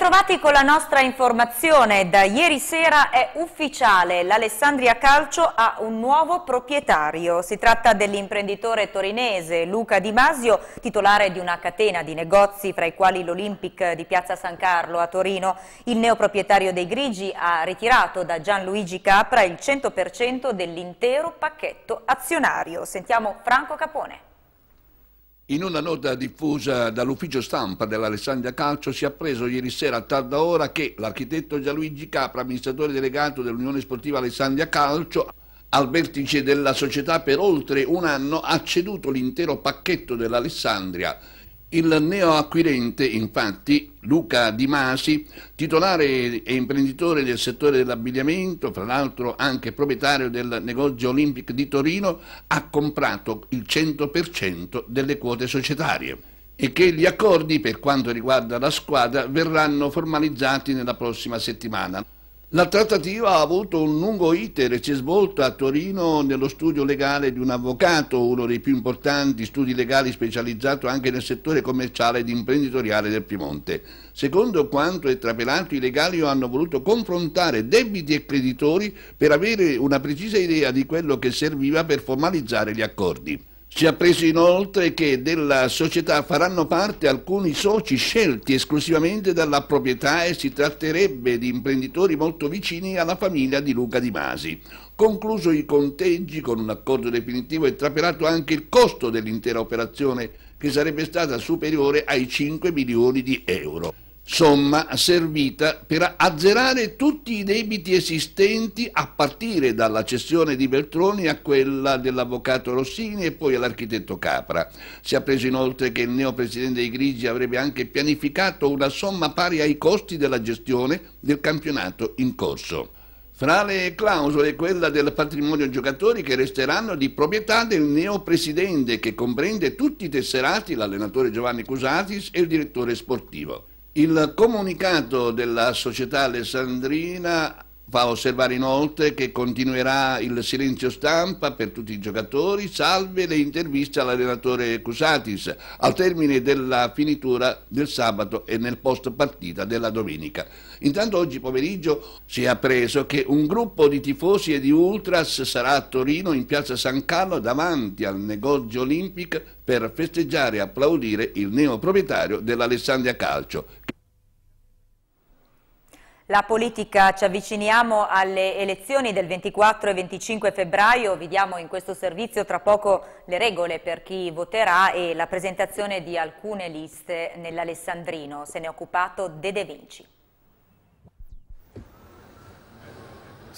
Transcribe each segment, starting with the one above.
Bentrovati con la nostra informazione. Da ieri sera è ufficiale. L'Alessandria Calcio ha un nuovo proprietario. Si tratta dell'imprenditore torinese Luca Di Masio, titolare di una catena di negozi fra i quali l'Olympic di Piazza San Carlo a Torino. Il neoproprietario dei Grigi ha ritirato da Gianluigi Capra il 100% dell'intero pacchetto azionario. Sentiamo Franco Capone. In una nota diffusa dall'ufficio stampa dell'Alessandria Calcio si è appreso ieri sera a tarda ora che l'architetto Gianluigi Capra, amministratore delegato dell'Unione Sportiva Alessandria Calcio, al vertice della società per oltre un anno ha ceduto l'intero pacchetto dell'Alessandria il neoacquirente, infatti, Luca Di Masi, titolare e imprenditore del settore dell'abbigliamento, fra l'altro anche proprietario del negozio Olympic di Torino, ha comprato il 100% delle quote societarie e che gli accordi per quanto riguarda la squadra verranno formalizzati nella prossima settimana. La trattativa ha avuto un lungo iter e si è svolta a Torino nello studio legale di un avvocato, uno dei più importanti studi legali specializzato anche nel settore commerciale ed imprenditoriale del Piemonte. Secondo quanto è trapelato, i legali hanno voluto confrontare debiti e creditori per avere una precisa idea di quello che serviva per formalizzare gli accordi. Ci ha preso inoltre che della società faranno parte alcuni soci scelti esclusivamente dalla proprietà e si tratterebbe di imprenditori molto vicini alla famiglia di Luca Di Masi. Concluso i conteggi con un accordo definitivo è trapelato anche il costo dell'intera operazione che sarebbe stata superiore ai 5 milioni di euro somma servita per azzerare tutti i debiti esistenti a partire dalla cessione di Beltroni a quella dell'avvocato Rossini e poi all'architetto Capra. Si è appreso inoltre che il neopresidente di Grigi avrebbe anche pianificato una somma pari ai costi della gestione del campionato in corso. Fra le clausole quella del patrimonio giocatori che resteranno di proprietà del neopresidente che comprende tutti i tesserati, l'allenatore Giovanni Cusatis e il direttore sportivo. Il comunicato della società alessandrina Fa osservare inoltre che continuerà il silenzio stampa per tutti i giocatori, salve le interviste all'allenatore Cusatis, al termine della finitura del sabato e nel post partita della domenica. Intanto oggi pomeriggio si è appreso che un gruppo di tifosi e di ultras sarà a Torino in piazza San Carlo davanti al negozio Olympic per festeggiare e applaudire il neoproprietario dell'Alessandria Calcio. La politica, ci avviciniamo alle elezioni del 24 e 25 febbraio, vi diamo in questo servizio tra poco le regole per chi voterà e la presentazione di alcune liste nell'Alessandrino, se ne è occupato De De Vinci.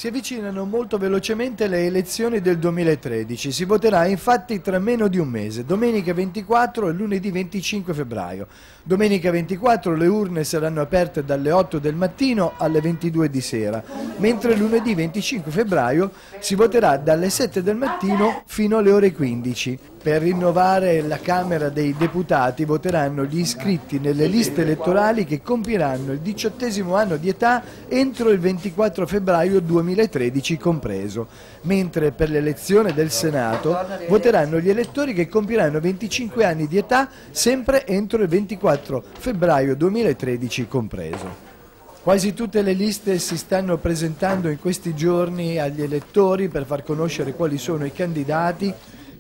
Si avvicinano molto velocemente le elezioni del 2013, si voterà infatti tra meno di un mese, domenica 24 e lunedì 25 febbraio. Domenica 24 le urne saranno aperte dalle 8 del mattino alle 22 di sera, mentre lunedì 25 febbraio si voterà dalle 7 del mattino fino alle ore 15 per rinnovare la Camera dei Deputati voteranno gli iscritti nelle liste elettorali che compiranno il diciottesimo anno di età entro il 24 febbraio 2013 compreso, mentre per l'elezione del Senato voteranno gli elettori che compiranno 25 anni di età sempre entro il 24 febbraio 2013 compreso. Quasi tutte le liste si stanno presentando in questi giorni agli elettori per far conoscere quali sono i candidati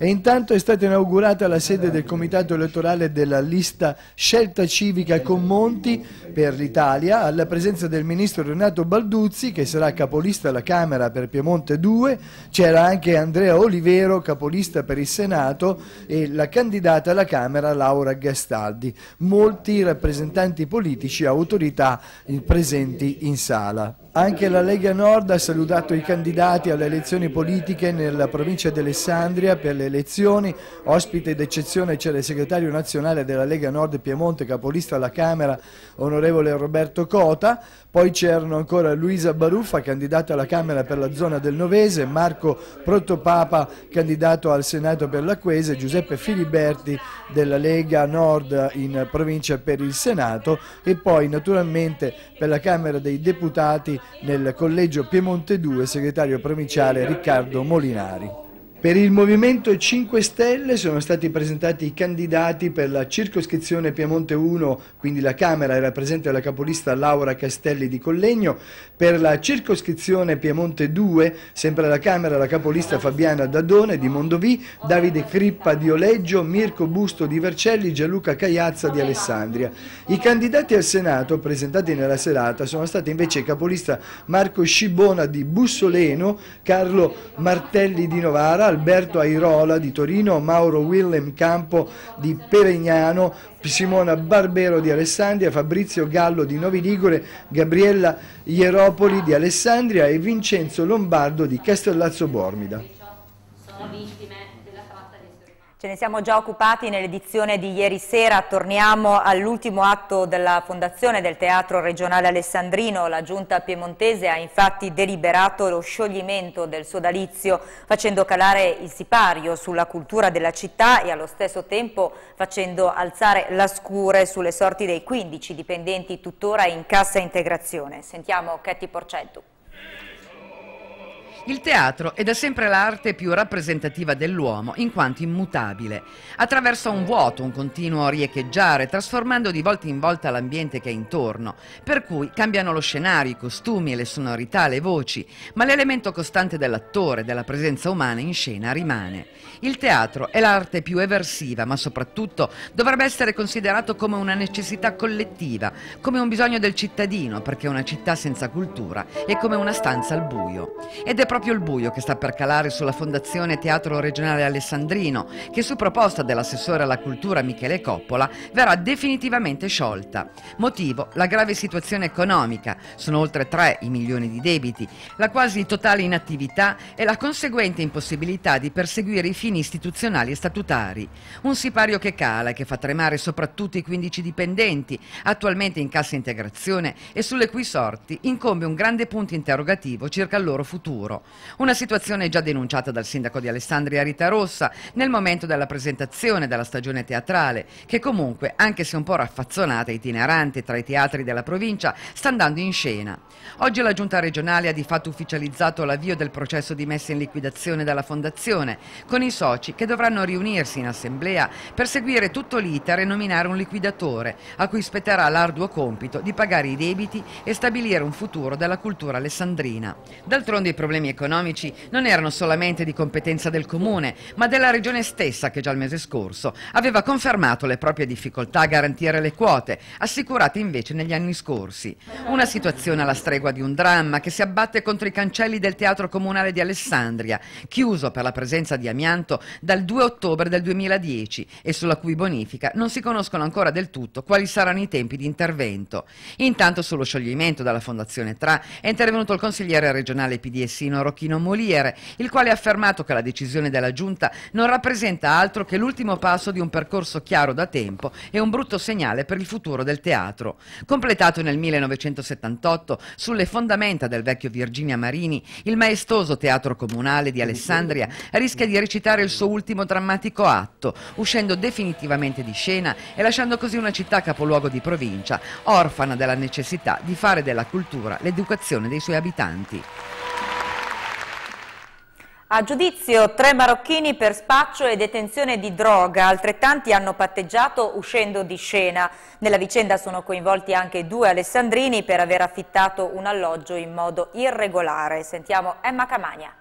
e intanto è stata inaugurata la sede del comitato elettorale della lista Scelta Civica con Monti per l'Italia, alla presenza del ministro Renato Balduzzi, che sarà capolista alla Camera per Piemonte 2, c'era anche Andrea Olivero, capolista per il Senato, e la candidata alla Camera Laura Gastaldi. Molti rappresentanti politici, e autorità eh, presenti in sala. Anche la Lega Nord ha salutato i candidati alle elezioni politiche nella provincia di Alessandria per le elezioni. Ospite d'eccezione c'era il segretario nazionale della Lega Nord Piemonte, capolista alla Camera, onorevole Roberto Cota. Poi c'erano ancora Luisa Baruffa, candidata alla Camera per la zona del Novese, Marco Protopapa, candidato al Senato per l'Aquese, Giuseppe Filiberti della Lega Nord in provincia per il Senato e poi naturalmente per la Camera dei Deputati nel collegio Piemonte 2, segretario provinciale Riccardo Molinari. Per il Movimento 5 Stelle sono stati presentati i candidati per la circoscrizione Piemonte 1, quindi la Camera era presente la capolista Laura Castelli di Collegno, per la circoscrizione Piemonte 2, sempre la Camera, la capolista Fabiana Dadone di Mondovì, Davide Crippa di Oleggio, Mirko Busto di Vercelli, Gianluca Cagliazza di Alessandria. I candidati al Senato presentati nella serata sono stati invece capolista Marco Scibona di Bussoleno, Carlo Martelli di Novara, Alberto Airola di Torino, Mauro Willem Campo di Peregnano, Simona Barbero di Alessandria, Fabrizio Gallo di Novi Ligure, Gabriella Ieropoli di Alessandria e Vincenzo Lombardo di Castellazzo Bormida. Ce ne siamo già occupati nell'edizione di ieri sera, torniamo all'ultimo atto della fondazione del Teatro Regionale Alessandrino. La Giunta Piemontese ha infatti deliberato lo scioglimento del sodalizio facendo calare il sipario sulla cultura della città e allo stesso tempo facendo alzare la scure sulle sorti dei 15 dipendenti tuttora in cassa integrazione. Sentiamo Chetti Porcetto. Il teatro è da sempre l'arte più rappresentativa dell'uomo in quanto immutabile. Attraversa un vuoto, un continuo riecheggiare, trasformando di volta in volta l'ambiente che è intorno, per cui cambiano lo scenario, i costumi, le sonorità, le voci, ma l'elemento costante dell'attore, della presenza umana in scena rimane. Il teatro è l'arte più eversiva, ma soprattutto dovrebbe essere considerato come una necessità collettiva, come un bisogno del cittadino, perché una città senza cultura è come una stanza al buio. Ed è proprio il buio che sta per calare sulla Fondazione Teatro Regionale Alessandrino, che su proposta dell'assessore alla cultura Michele Coppola verrà definitivamente sciolta. Motivo la grave situazione economica, sono oltre 3 i milioni di debiti, la quasi totale inattività e la conseguente impossibilità di perseguire i fini istituzionali e statutari. Un sipario che cala e che fa tremare soprattutto i 15 dipendenti, attualmente in cassa integrazione e sulle cui sorti incombe un grande punto interrogativo circa il loro futuro. Una situazione già denunciata dal sindaco di Alessandria Rita Rossa nel momento della presentazione della stagione teatrale, che comunque, anche se un po' raffazzonata e itinerante tra i teatri della provincia, sta andando in scena. Oggi la giunta regionale ha di fatto ufficializzato l'avvio del processo di messa in liquidazione della fondazione, con i soci che dovranno riunirsi in assemblea per seguire tutto l'iter e nominare un liquidatore, a cui spetterà l'arduo compito di pagare i debiti e stabilire un futuro della cultura alessandrina. D'altronde i problemi economici non erano solamente di competenza del Comune, ma della Regione stessa che già il mese scorso aveva confermato le proprie difficoltà a garantire le quote, assicurate invece negli anni scorsi. Una situazione alla stregua di un dramma che si abbatte contro i cancelli del Teatro Comunale di Alessandria, chiuso per la presenza di amianto dal 2 ottobre del 2010 e sulla cui bonifica non si conoscono ancora del tutto quali saranno i tempi di intervento. Intanto sullo scioglimento dalla Fondazione Tra è intervenuto il consigliere regionale PDSino italiano Rocchino Moliere, il quale ha affermato che la decisione della Giunta non rappresenta altro che l'ultimo passo di un percorso chiaro da tempo e un brutto segnale per il futuro del teatro. Completato nel 1978 sulle fondamenta del vecchio Virginia Marini, il maestoso teatro comunale di Alessandria rischia di recitare il suo ultimo drammatico atto, uscendo definitivamente di scena e lasciando così una città capoluogo di provincia, orfana della necessità di fare della cultura l'educazione dei suoi abitanti. A giudizio tre marocchini per spaccio e detenzione di droga, altrettanti hanno patteggiato uscendo di scena. Nella vicenda sono coinvolti anche due alessandrini per aver affittato un alloggio in modo irregolare. Sentiamo Emma Camagna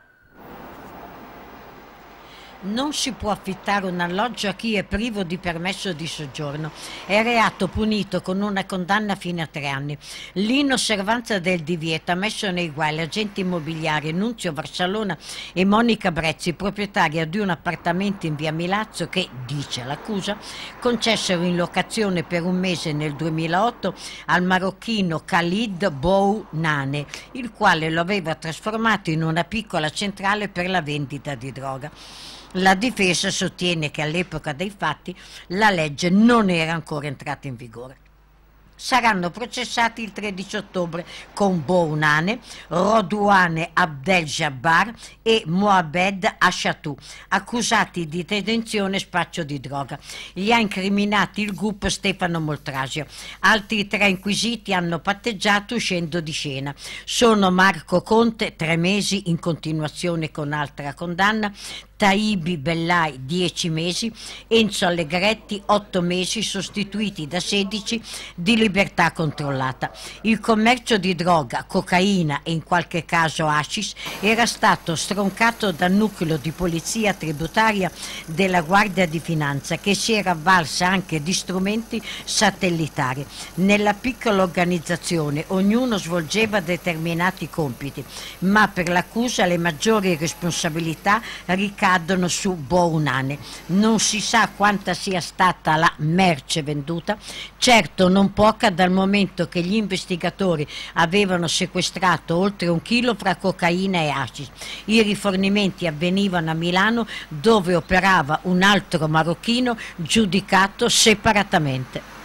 non si può affittare un alloggio a chi è privo di permesso di soggiorno. È reato punito con una condanna fino a tre anni. L'inosservanza del divieto ha messo nei guai l'agente immobiliare Nunzio Barcellona e Monica Brezzi, proprietaria di un appartamento in via Milazzo che, dice l'accusa, concessero in locazione per un mese nel 2008 al marocchino Khalid Bounane, il quale lo aveva trasformato in una piccola centrale per la vendita di droga. La difesa sostiene che all'epoca dei fatti la legge non era ancora entrata in vigore. Saranno processati il 13 ottobre con Bounane, Rodouane Abdel Jabbar e Moabed Ashatou, accusati di detenzione e spaccio di droga. Gli ha incriminati il gruppo Stefano Moltrasio. Altri tre inquisiti hanno patteggiato uscendo di scena. Sono Marco Conte, tre mesi in continuazione con altra condanna, Taibi Bellai 10 mesi, Enzo Allegretti 8 mesi, sostituiti da 16 di libertà controllata. Il commercio di droga, cocaina e in qualche caso ascis era stato stroncato dal nucleo di polizia tributaria della Guardia di Finanza che si era avvalsa anche di strumenti satellitari. Nella piccola organizzazione ognuno svolgeva determinati compiti, ma per l'accusa le maggiori responsabilità ricadono accadono su Bounane. Non si sa quanta sia stata la merce venduta, certo non poca dal momento che gli investigatori avevano sequestrato oltre un chilo fra cocaina e hashish. I rifornimenti avvenivano a Milano dove operava un altro marocchino giudicato separatamente.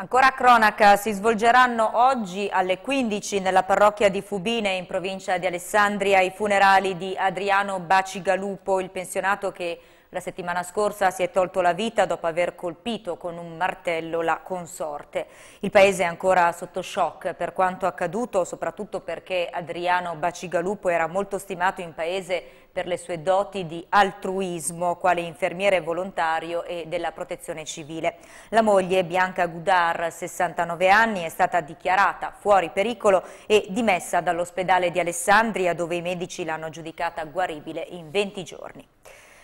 Ancora cronaca, si svolgeranno oggi alle 15 nella parrocchia di Fubine in provincia di Alessandria i funerali di Adriano Bacigalupo, il pensionato che la settimana scorsa si è tolto la vita dopo aver colpito con un martello la consorte. Il paese è ancora sotto shock per quanto accaduto, soprattutto perché Adriano Bacigalupo era molto stimato in paese per le sue doti di altruismo quale infermiere volontario e della protezione civile. La moglie, Bianca Gudar, 69 anni, è stata dichiarata fuori pericolo e dimessa dall'ospedale di Alessandria dove i medici l'hanno giudicata guaribile in 20 giorni.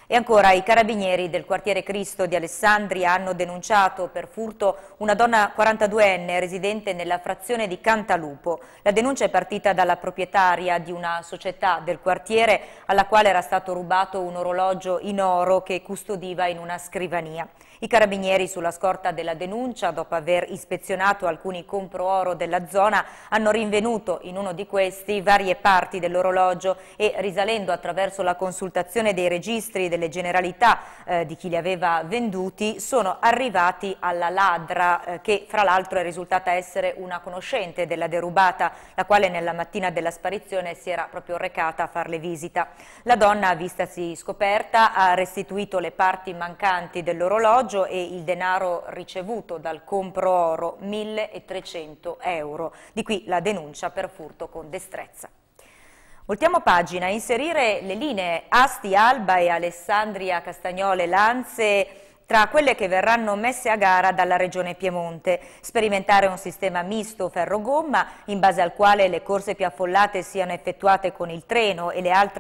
E ancora i carabinieri del quartiere Cristo di Alessandria hanno denunciato per furto una donna 42enne residente nella frazione di Cantalupo. La denuncia è partita dalla proprietaria di una società del quartiere alla quale era stato rubato un orologio in oro che custodiva in una scrivania. I carabinieri sulla scorta della denuncia, dopo aver ispezionato alcuni comprooro della zona, hanno rinvenuto in uno di questi varie parti dell'orologio e risalendo attraverso la consultazione dei registri del delle generalità eh, di chi li aveva venduti sono arrivati alla ladra eh, che fra l'altro è risultata essere una conoscente della derubata la quale nella mattina della sparizione si era proprio recata a farle visita. La donna vistasi scoperta ha restituito le parti mancanti dell'orologio e il denaro ricevuto dal compro oro 1300 euro di qui la denuncia per furto con destrezza. Voltiamo pagina, inserire le linee Asti Alba e Alessandria Castagnole Lanze tra quelle che verranno messe a gara dalla Regione Piemonte, sperimentare un sistema misto ferro-gomma in base al quale le corse più affollate siano effettuate con il treno e le altre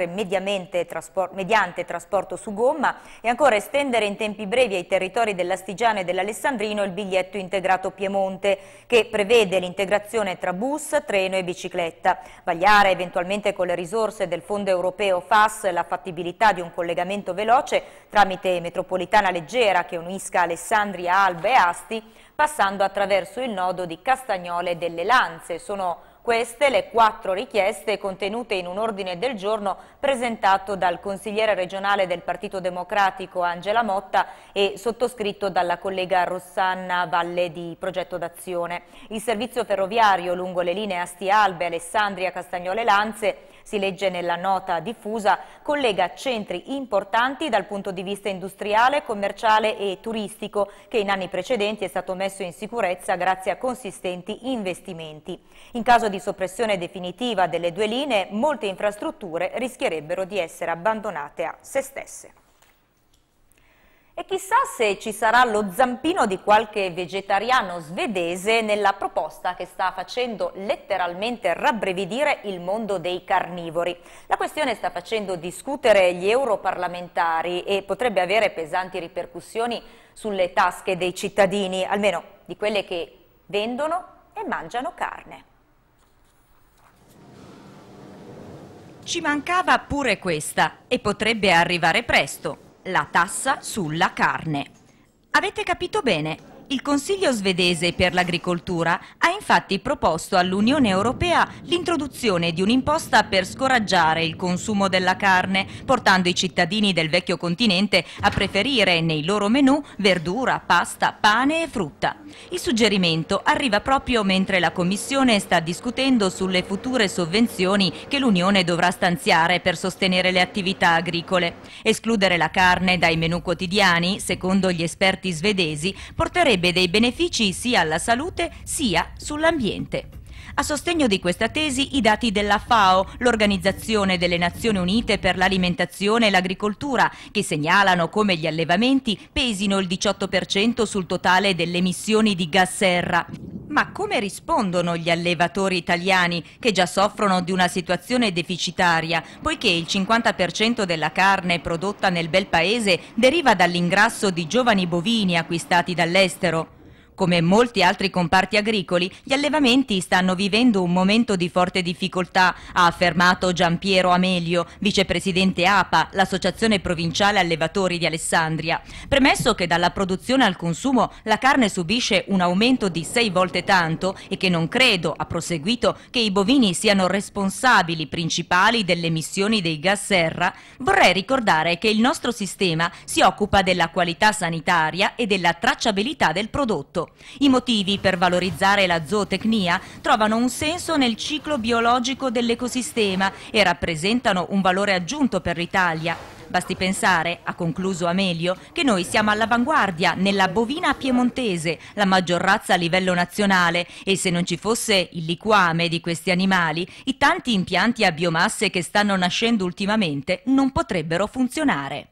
traspor mediante trasporto su gomma e ancora estendere in tempi brevi ai territori dell'Astigiano e dell'Alessandrino il biglietto integrato Piemonte che prevede l'integrazione tra bus, treno e bicicletta, vagliare eventualmente con le risorse del Fondo Europeo FAS la fattibilità di un collegamento veloce tramite metropolitana leggera libera che unisca Alessandria, Alba e Asti, passando attraverso il nodo di Castagnole delle Lanze. Sono queste le quattro richieste contenute in un ordine del giorno presentato dal consigliere regionale del Partito Democratico Angela Motta e sottoscritto dalla collega Rossanna Valle di Progetto d'Azione. Il servizio ferroviario lungo le linee Asti Albe, Alessandria, Castagnole Lanze si legge nella nota diffusa, collega centri importanti dal punto di vista industriale, commerciale e turistico, che in anni precedenti è stato messo in sicurezza grazie a consistenti investimenti. In caso di soppressione definitiva delle due linee, molte infrastrutture rischierebbero di essere abbandonate a se stesse. E chissà se ci sarà lo zampino di qualche vegetariano svedese nella proposta che sta facendo letteralmente rabbrevidire il mondo dei carnivori. La questione sta facendo discutere gli europarlamentari e potrebbe avere pesanti ripercussioni sulle tasche dei cittadini, almeno di quelle che vendono e mangiano carne. Ci mancava pure questa e potrebbe arrivare presto la tassa sulla carne. Avete capito bene? Il Consiglio svedese per l'agricoltura ha infatti proposto all'Unione Europea l'introduzione di un'imposta per scoraggiare il consumo della carne, portando i cittadini del vecchio continente a preferire nei loro menù verdura, pasta, pane e frutta. Il suggerimento arriva proprio mentre la Commissione sta discutendo sulle future sovvenzioni che l'Unione dovrà stanziare per sostenere le attività agricole. Escludere la carne dai menù quotidiani, secondo gli esperti svedesi, porterebbe avrebbe dei benefici sia alla salute sia sull'ambiente. A sostegno di questa tesi i dati della FAO, l'Organizzazione delle Nazioni Unite per l'Alimentazione e l'Agricoltura, che segnalano come gli allevamenti pesino il 18% sul totale delle emissioni di gas serra. Ma come rispondono gli allevatori italiani che già soffrono di una situazione deficitaria, poiché il 50% della carne prodotta nel bel paese deriva dall'ingrasso di giovani bovini acquistati dall'estero? Come molti altri comparti agricoli, gli allevamenti stanno vivendo un momento di forte difficoltà, ha affermato Giampiero Amelio, vicepresidente APA, l'associazione provinciale allevatori di Alessandria. Premesso che dalla produzione al consumo la carne subisce un aumento di sei volte tanto e che non credo, ha proseguito, che i bovini siano responsabili principali delle emissioni dei gas serra, vorrei ricordare che il nostro sistema si occupa della qualità sanitaria e della tracciabilità del prodotto. I motivi per valorizzare la zootecnia trovano un senso nel ciclo biologico dell'ecosistema e rappresentano un valore aggiunto per l'Italia. Basti pensare, ha concluso Amelio, che noi siamo all'avanguardia nella bovina piemontese, la maggior razza a livello nazionale e se non ci fosse il liquame di questi animali, i tanti impianti a biomasse che stanno nascendo ultimamente non potrebbero funzionare.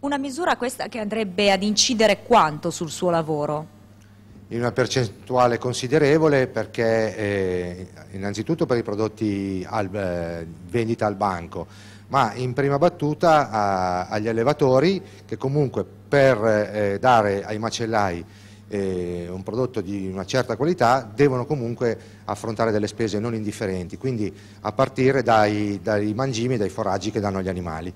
Una misura questa che andrebbe ad incidere quanto sul suo lavoro? in una percentuale considerevole perché eh, innanzitutto per i prodotti al, eh, vendita al banco, ma in prima battuta a, agli allevatori che comunque per eh, dare ai macellai eh, un prodotto di una certa qualità devono comunque affrontare delle spese non indifferenti, quindi a partire dai, dai mangimi, dai foraggi che danno agli animali.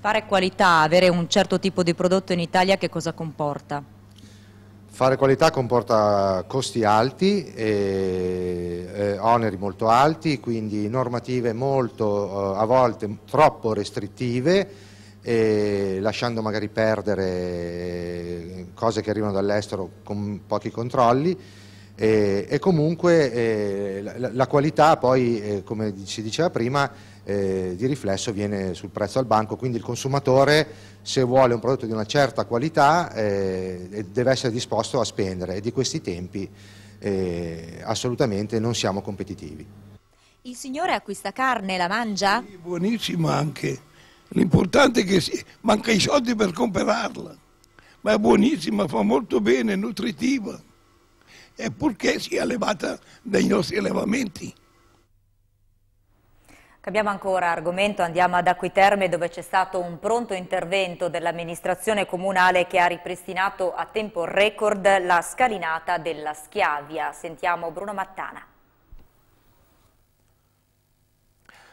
Fare qualità, avere un certo tipo di prodotto in Italia che cosa comporta? Fare qualità comporta costi alti, e, eh, oneri molto alti, quindi normative molto, eh, a volte troppo restrittive, eh, lasciando magari perdere eh, cose che arrivano dall'estero con pochi controlli e, e comunque eh, la, la, qualità poi, eh, come si diceva prima, eh, di riflesso viene sul prezzo al banco, quindi il consumatore se vuole un prodotto di una certa qualità eh, deve essere disposto a spendere e di questi tempi eh, assolutamente non siamo competitivi. Il signore acquista carne, la mangia? Sì, buonissima anche, l'importante è che si... manca i soldi per comprarla, ma è buonissima, fa molto bene, è nutritiva e purché sia elevata dai nostri allevamenti. Cambiamo ancora argomento, andiamo ad Acquiterme dove c'è stato un pronto intervento dell'amministrazione comunale che ha ripristinato a tempo record la scalinata della Schiavia. Sentiamo Bruno Mattana.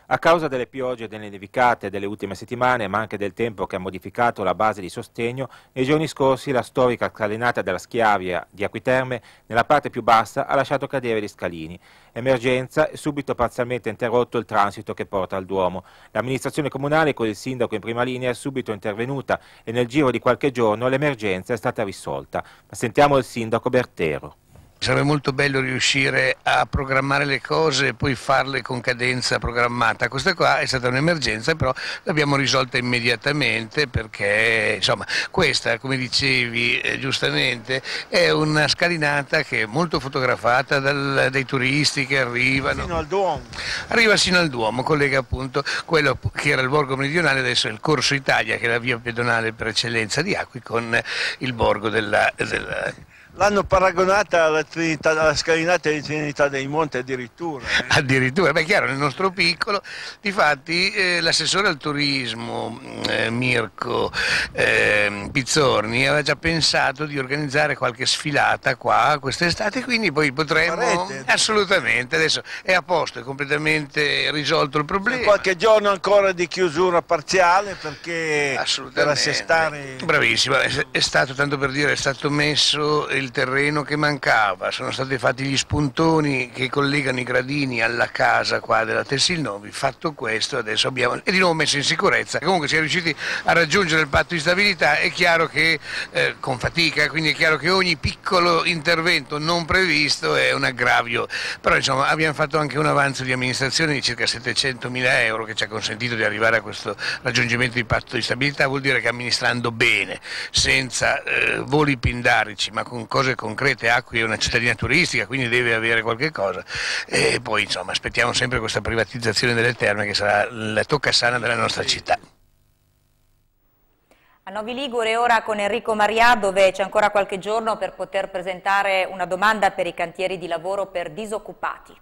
A causa delle piogge e delle nevicate delle ultime settimane, ma anche del tempo che ha modificato la base di sostegno, nei giorni scorsi la storica scalinata della Schiavia di Acquiterme, nella parte più bassa, ha lasciato cadere gli scalini. Emergenza e subito parzialmente interrotto il transito che porta al Duomo. L'amministrazione comunale con il sindaco in prima linea è subito intervenuta e nel giro di qualche giorno l'emergenza è stata risolta. Ma sentiamo il sindaco Bertero. Sarebbe molto bello riuscire a programmare le cose e poi farle con cadenza programmata. Questa qua è stata un'emergenza, però l'abbiamo risolta immediatamente perché, insomma, questa, come dicevi eh, giustamente, è una scalinata che è molto fotografata dal, dai turisti che arrivano. Fino al Duomo. Arriva sino al Duomo, collega appunto quello che era il borgo meridionale, adesso è il Corso Italia, che è la via pedonale per eccellenza di Acqui, con il borgo della, della L'hanno paragonata alla, Trinità, alla scalinata di Trinità dei Monti addirittura. Eh. Addirittura, beh chiaro, nel nostro piccolo, difatti eh, l'assessore al turismo eh, Mirko ehm, Pizzorni aveva già pensato di organizzare qualche sfilata qua quest'estate, quindi poi potremmo... Farete. Assolutamente, adesso è a posto, è completamente risolto il problema. Qualche giorno ancora di chiusura parziale perché per assestare... Bravissima, è stato, tanto per dire, è stato messo il il terreno che mancava, sono stati fatti gli spuntoni che collegano i gradini alla casa qua della Tessilnovi, fatto questo adesso abbiamo e di nuovo messo in sicurezza, comunque siamo riusciti a raggiungere il patto di stabilità, è chiaro che eh, con fatica, quindi è chiaro che ogni piccolo intervento non previsto è un aggravio, però insomma abbiamo fatto anche un avanzo di amministrazione di circa 700 mila euro che ci ha consentito di arrivare a questo raggiungimento di patto di stabilità, vuol dire che amministrando bene, senza eh, voli pindarici ma con cose concrete, Acqui è una cittadina turistica, quindi deve avere qualche cosa e poi insomma aspettiamo sempre questa privatizzazione delle terme che sarà la tocca sana della nostra città. A Novi Ligure ora con Enrico Maria dove c'è ancora qualche giorno per poter presentare una domanda per i cantieri di lavoro per disoccupati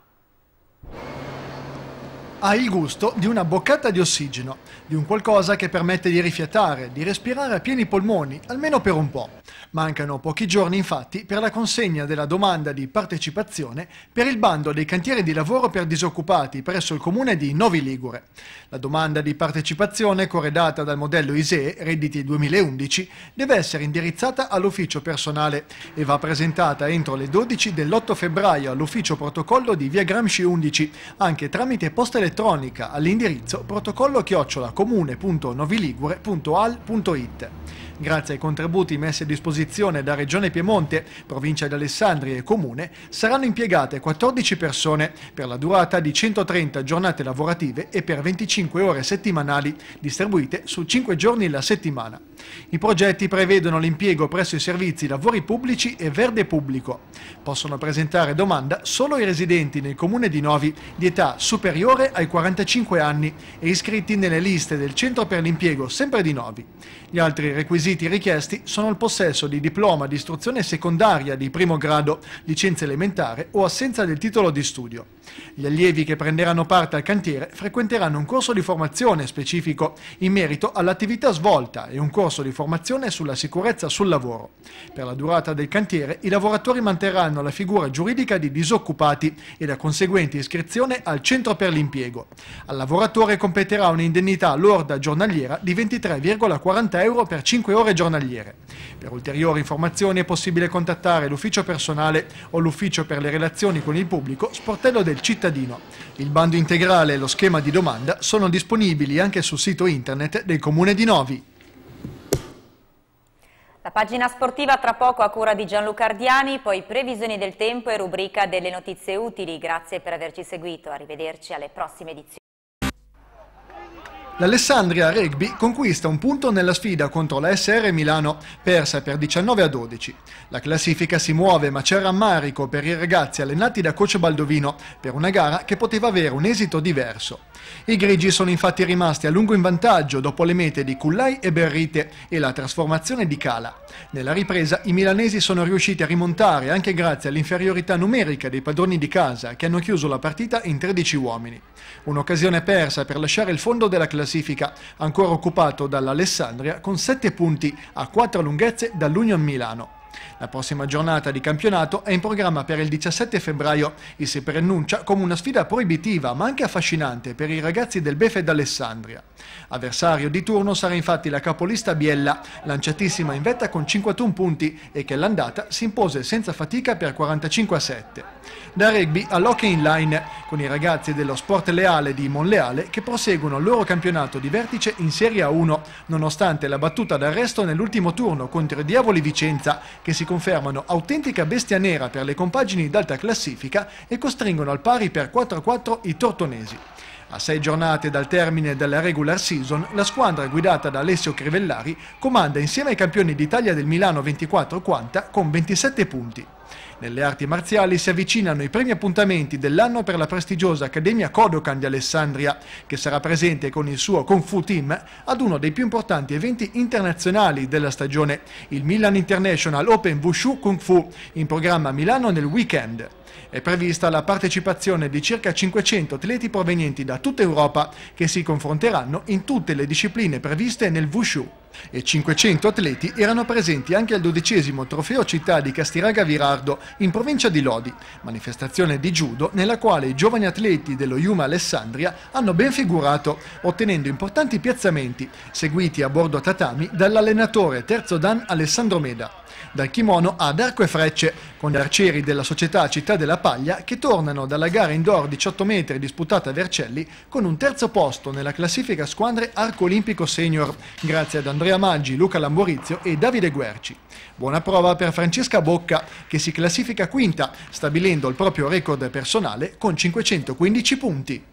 ha il gusto di una boccata di ossigeno, di un qualcosa che permette di rifiatare, di respirare a pieni polmoni, almeno per un po'. Mancano pochi giorni infatti per la consegna della domanda di partecipazione per il bando dei cantieri di lavoro per disoccupati presso il comune di Novi Ligure. La domanda di partecipazione, corredata dal modello ISEE Redditi 2011, deve essere indirizzata all'ufficio personale e va presentata entro le 12 dell'8 febbraio all'ufficio protocollo di via Gramsci 11, anche tramite posta elettronica elettronica all'indirizzo protocollo chiocciola comune.noviligure.al.it. Grazie ai contributi messi a disposizione da Regione Piemonte, Provincia di Alessandria e Comune, saranno impiegate 14 persone per la durata di 130 giornate lavorative e per 25 ore settimanali, distribuite su 5 giorni la settimana. I progetti prevedono l'impiego presso i servizi lavori pubblici e verde pubblico. Possono presentare domanda solo i residenti nel comune di Novi di età superiore ai 45 anni e iscritti nelle liste del Centro per l'impiego sempre di Novi. Gli altri requisiti richiesti sono il possesso di diploma di istruzione secondaria di primo grado, licenza elementare o assenza del titolo di studio. Gli allievi che prenderanno parte al cantiere frequenteranno un corso di formazione specifico in merito all'attività svolta e un corso corso di formazione sulla sicurezza sul lavoro. Per la durata del cantiere i lavoratori manterranno la figura giuridica di disoccupati e la conseguente iscrizione al centro per l'impiego. Al lavoratore competerà un'indennità lorda giornaliera di 23,40 euro per 5 ore giornaliere. Per ulteriori informazioni è possibile contattare l'ufficio personale o l'ufficio per le relazioni con il pubblico sportello del cittadino. Il bando integrale e lo schema di domanda sono disponibili anche sul sito internet del Comune di Novi. La pagina sportiva tra poco a cura di Gianluca Ardiani, poi previsioni del tempo e rubrica delle notizie utili. Grazie per averci seguito, arrivederci alle prossime edizioni. L'Alessandria Rugby conquista un punto nella sfida contro la SR Milano, persa per 19 a 12. La classifica si muove, ma c'è rammarico per i ragazzi allenati da coach Baldovino per una gara che poteva avere un esito diverso. I grigi sono infatti rimasti a lungo in vantaggio dopo le mete di Cullai e Berrite e la trasformazione di Cala. Nella ripresa i milanesi sono riusciti a rimontare anche grazie all'inferiorità numerica dei padroni di casa che hanno chiuso la partita in 13 uomini. Un'occasione persa per lasciare il fondo della classifica, ancora occupato dall'Alessandria con 7 punti a 4 lunghezze dall'Union Milano. La prossima giornata di campionato è in programma per il 17 febbraio e si preannuncia come una sfida proibitiva ma anche affascinante per i ragazzi del Befe d'Alessandria. Avversario di turno sarà infatti la capolista Biella, lanciatissima in vetta con 51 punti e che all'andata si impose senza fatica per 45 a 7. Da rugby all'hockey in line con i ragazzi dello Sport Leale di Monleale che proseguono il loro campionato di vertice in Serie A1 nonostante la battuta d'arresto nell'ultimo turno contro i Diavoli Vicenza che si confermano autentica bestia nera per le compagini d'alta classifica e costringono al pari per 4-4 i tortonesi. A sei giornate dal termine della regular season, la squadra guidata da Alessio Crivellari comanda insieme ai campioni d'Italia del Milano 24-40 con 27 punti. Nelle arti marziali si avvicinano i primi appuntamenti dell'anno per la prestigiosa Accademia Kodokan di Alessandria, che sarà presente con il suo Kung Fu Team ad uno dei più importanti eventi internazionali della stagione, il Milan International Open Wushu Kung Fu, in programma a Milano nel weekend. È prevista la partecipazione di circa 500 atleti provenienti da tutta Europa che si confronteranno in tutte le discipline previste nel Wushu e 500 atleti erano presenti anche al dodicesimo trofeo città di Castiraga Virardo in provincia di Lodi, manifestazione di judo nella quale i giovani atleti dello Yuma Alessandria hanno ben figurato, ottenendo importanti piazzamenti, seguiti a bordo a tatami dall'allenatore terzo dan Alessandro Meda. Dal kimono ad arco e frecce, con gli arcieri della società Città della Paglia che tornano dalla gara indoor 18 metri disputata a Vercelli con un terzo posto nella classifica squadre arco olimpico senior, grazie ad Andrea Andrea Maggi, Luca Lamborizio e Davide Guerci. Buona prova per Francesca Bocca che si classifica quinta stabilendo il proprio record personale con 515 punti.